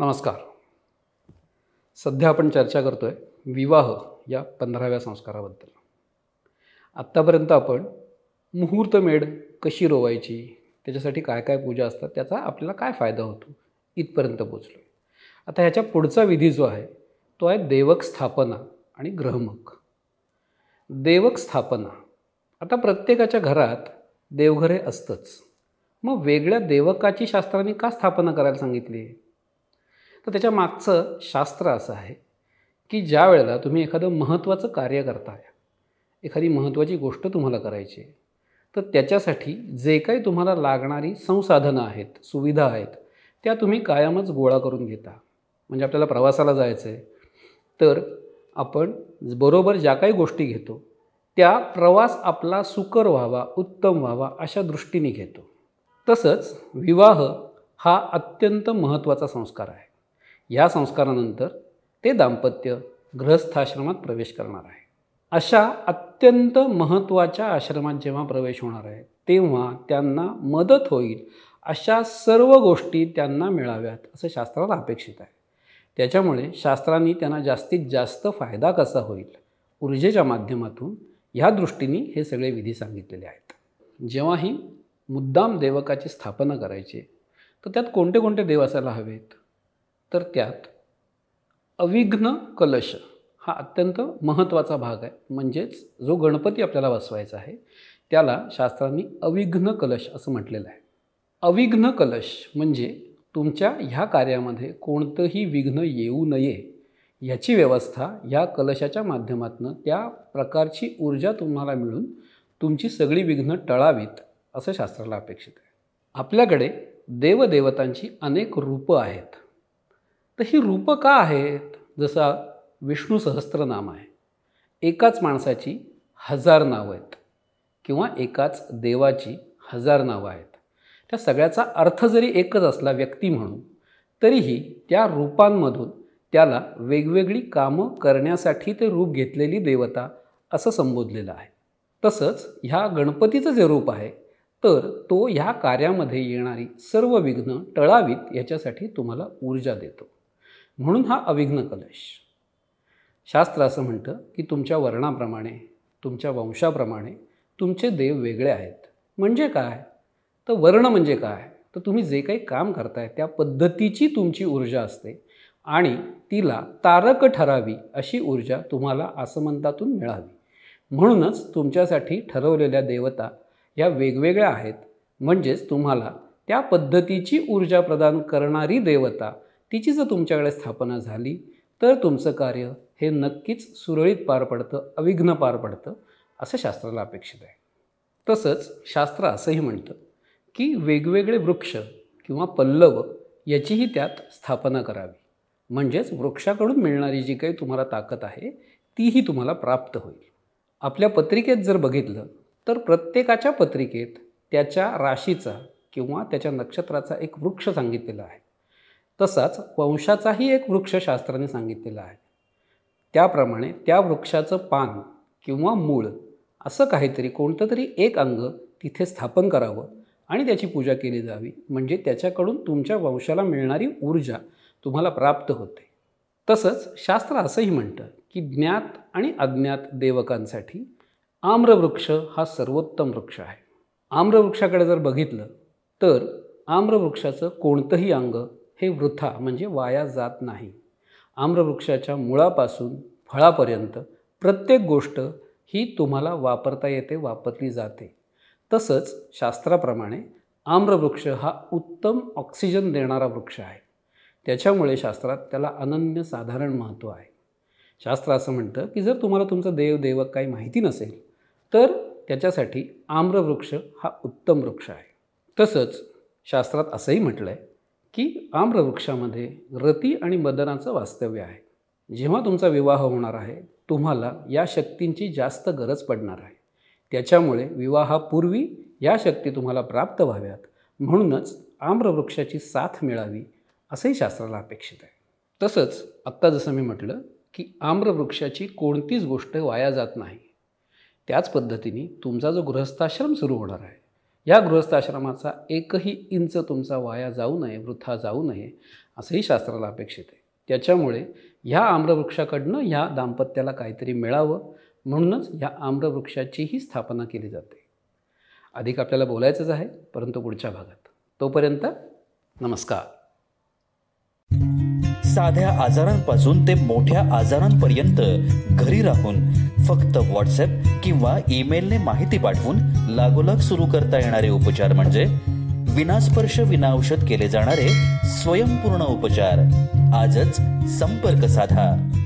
नमस्कार सध्या आपण चर्चा करतो आहे विवाह या पंधराव्या संस्काराबद्दल आत्तापर्यंत आपण मुहूर्तमेढ कशी रोवायची त्याच्यासाठी काय काय पूजा असतात त्याचा आपल्याला काय फायदा होतो इथपर्यंत पोचलो आता ह्याच्या पुढचा विधी जो आहे तो आहे देवक स्थापना आणि ग्रहमक देवक स्थापना आता प्रत्येकाच्या घरात देवघरे असतंच मग वेगळ्या देवकाची शास्त्रांनी का स्थापना करायला सांगितली तर त्याच्या मागचं शास्त्र असं आहे की ज्या वेळेला तुम्ही एखादं महत्त्वाचं कार्य करताय एखादी महत्त्वाची गोष्ट तुम्हाला करायची आहे तर त्याच्यासाठी जे काही तुम्हाला लागणारी संसाधनं आहेत सुविधा आहेत त्या तुम्ही कायमच गोळा करून घेता म्हणजे आपल्याला प्रवासाला जायचं आहे तर आपण बरोबर ज्या काही गोष्टी घेतो त्या प्रवास आपला सुकर व्हावा उत्तम व्हावा अशा दृष्टीने घेतो तसंच विवाह हा अत्यंत महत्त्वाचा संस्कार आहे ह्या संस्कारानंतर ते दाम्पत्य गृहस्थाश्रमात प्रवेश करणार आहे अशा अत्यंत महत्त्वाच्या आश्रमात जेव्हा प्रवेश होणार आहे तेव्हा त्यांना मदत होईल अशा सर्व गोष्टी त्यांना मिळाव्यात असं शास्त्राला अपेक्षित आहे त्याच्यामुळे शास्त्रांनी त्यांना जास्तीत जास्त फायदा कसा होईल ऊर्जेच्या माध्यमातून ह्या दृष्टीने हे सगळे विधी सांगितलेले आहेत जेव्हाही मुद्दाम देवकाची स्थापना करायची तर त्यात कोणते कोणते देव असायला हवेत तर त्यात अविघ्न कलश हा अत्यंत महत्त्वाचा भाग आहे म्हणजेच जो गणपती आपल्याला बसवायचा आहे त्याला शास्त्रांनी अविघ्न कलश असं म्हटलेलं आहे अविघ्न कलश म्हणजे तुमच्या ह्या कार्यामध्ये कोणतंही विघ्न येऊ नये याची व्यवस्था या कलशाच्या माध्यमातून त्या प्रकारची ऊर्जा तुम्हाला मिळून तुमची सगळी विघ्न टळावीत असं शास्त्राला अपेक्षित आहे आपल्याकडे देवदेवतांची अनेक रूपं आहेत तर ही रूपं का आहेत जसा विष्णू सहस्त्रनाम आहे एकाच माणसाची हजार नावं आहेत किंवा एकाच देवाची हजार नावं आहेत त्या सगळ्याचा अर्थ जरी एकच असला व्यक्ती म्हणून तरीही त्या रूपांमधून त्याला वेगवेगळी कामं करण्यासाठी ते रूप घेतलेली देवता असं संबोधलेलं आहे तसंच ह्या गणपतीचं जे रूप आहे तर तो ह्या कार्यामध्ये येणारी सर्व विघ्न टळावीत याच्यासाठी तुम्हाला ऊर्जा देतो म्हणून हा अविघ्न कलश शास्त्र असं म्हणतं की तुमच्या वर्णाप्रमाणे तुमच्या वंशाप्रमाणे तुमचे देव वेगळे आहेत म्हणजे काय तर वर्ण म्हणजे काय तर तुम्ही जे काही काम करताय त्या पद्धतीची तुमची ऊर्जा असते आणि तिला तारक ठरावी अशी ऊर्जा तुम्हाला आसमंतातून मिळावी म्हणूनच तुमच्यासाठी ठरवलेल्या देवता या वेगवेगळ्या आहेत म्हणजेच तुम्हाला त्या पद्धतीची ऊर्जा प्रदान करणारी देवता तिची जर तुमच्याकडे स्थापना झाली तर तुमचं कार्य हे नक्कीच सुरळीत पार पडतं अविघ्न पार पडतं असं शास्त्राला अपेक्षित आहे तसंच शास्त्र असंही म्हणतं की वेगवेगळे वृक्ष किंवा पल्लव याचीही त्यात स्थापना करावी म्हणजेच वृक्षाकडून मिळणारी जी काही तुम्हाला ताकद आहे तीही तुम्हाला प्राप्त होईल आपल्या पत्रिकेत जर बघितलं तर प्रत्येकाच्या पत्रिकेत त्याच्या राशीचा किंवा त्याच्या नक्षत्राचा एक वृक्ष सांगितलेला आहे तसाच वंशाचाही एक वृक्षशास्त्राने सांगितलेला आहे त्याप्रमाणे त्या वृक्षाचं पान किंवा मूळ असं काहीतरी कोणतं तरी एक अंग तिथे स्थापन करावं आणि त्याची पूजा केली जावी म्हणजे त्याच्याकडून तुमच्या वंशाला मिळणारी ऊर्जा तुम्हाला प्राप्त होते तसंच शास्त्र असंही म्हणतं की ज्ञात आणि अज्ञात देवकांसाठी आम्रवृक्ष हा सर्वोत्तम वृक्ष आहे आम्रवृक्षाकडे जर बघितलं तर आम्रवृक्षाचं कोणतंही अंग हे वृथा म्हणजे वाया जात नाही आम्रवृक्षाच्या मुळापासून फळापर्यंत प्रत्येक गोष्ट ही तुम्हाला वापरता येते वापरली जाते तसंच शास्त्राप्रमाणे आम्रवृक्ष हा उत्तम ऑक्सिजन देणारा वृक्ष आहे त्याच्यामुळे शास्त्रात त्याला अनन्य साधारण महत्त्व आहे शास्त्र असं म्हणतं की जर तुम्हाला तुमचं देव देवक काही माहिती नसेल तर त्याच्यासाठी आम्रवृक्ष हा उत्तम वृक्ष आहे तसंच शास्त्रात असंही म्हटलं आहे की आम्रवृक्षामध्ये रती आणि मदनाचं वास्तव्य आहे जेव्हा तुमचा विवाह होणार आहे तुम्हाला या शक्तींची जास्त गरज पडणार आहे त्याच्यामुळे विवाहापूर्वी या शक्ती तुम्हाला प्राप्त व्हाव्यात म्हणूनच आम्रवृक्षाची साथ मिळावी असंही शास्त्राला अपेक्षित आहे तसंच आत्ता जसं मी म्हटलं की आम्रवृक्षाची कोणतीच गोष्ट वाया जात नाही त्याच पद्धतीने तुमचा जो गृहस्थाश्रम सुरू होणार आहे या गृहस्थाश्रमाचा एकही इंच तुमचा वाया जाऊ नये वृथा जाऊ नये असंही शास्त्राला अपेक्षित आहे त्याच्यामुळे ह्या आम्रवृक्षाकडनं ह्या दाम्पत्याला काहीतरी मिळावं म्हणूनच ह्या आम्रवृक्षाचीही स्थापना केली जाते अधिक आपल्याला बोलायचंच आहे परंतु पुढच्या भागात तोपर्यंत नमस्कार साध्या आजारांपासून ते मोठ्या आजारांपर्यंत घरी राहून फक्त व्हॉट्सॲप किंवा ईमेलने माहिती पाठवून लागोलाग सुरू करता येणारे उपचार म्हणजे विनास्पर्श विनाऔषध केले जाणारे स्वयंपूर्ण उपचार आजच संपर्क साधा